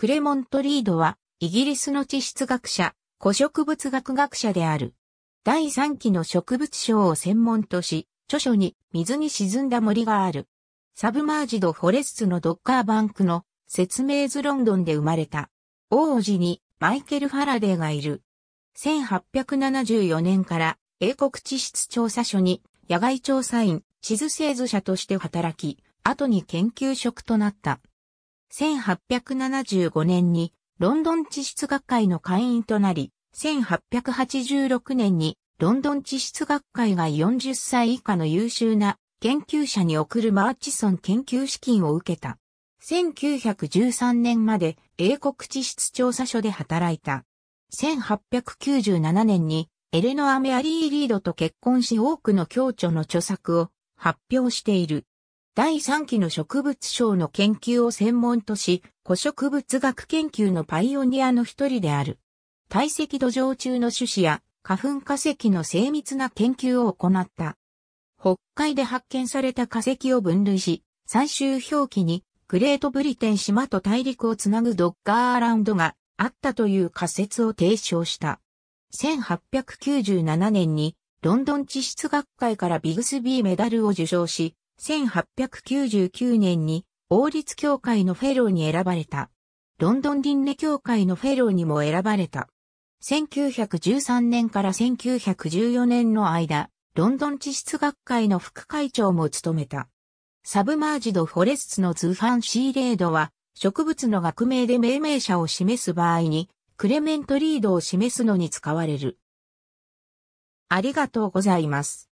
クレモント・リードは、イギリスの地質学者、古植物学学者である。第3期の植物賞を専門とし、著書に水に沈んだ森がある。サブマージド・フォレスツのドッカーバンクの説明図ロンドンで生まれた。王子にマイケル・ファラデーがいる。1874年から英国地質調査所に野外調査員、地図製図者として働き、後に研究職となった。1875年にロンドン地質学会の会員となり、1886年にロンドン地質学会が40歳以下の優秀な研究者に送るマーチソン研究資金を受けた。1913年まで英国地質調査所で働いた。1897年にエレノア・メアリー・リードと結婚し多くの共著の著作を発表している。第3期の植物賞の研究を専門とし、古植物学研究のパイオニアの一人である。堆積土壌中の種子や花粉化石の精密な研究を行った。北海で発見された化石を分類し、最終表記にグレートブリテン島と大陸をつなぐドッガーアラウンドがあったという仮説を提唱した。1897年にロンドン地質学会からビグスビーメダルを受賞し、1899年に王立協会のフェローに選ばれた。ロンドン輪廻協会のフェローにも選ばれた。1913年から1914年の間、ロンドン地質学会の副会長も務めた。サブマージド・フォレスツの通販シーレードは、植物の学名で命名者を示す場合に、クレメントリードを示すのに使われる。ありがとうございます。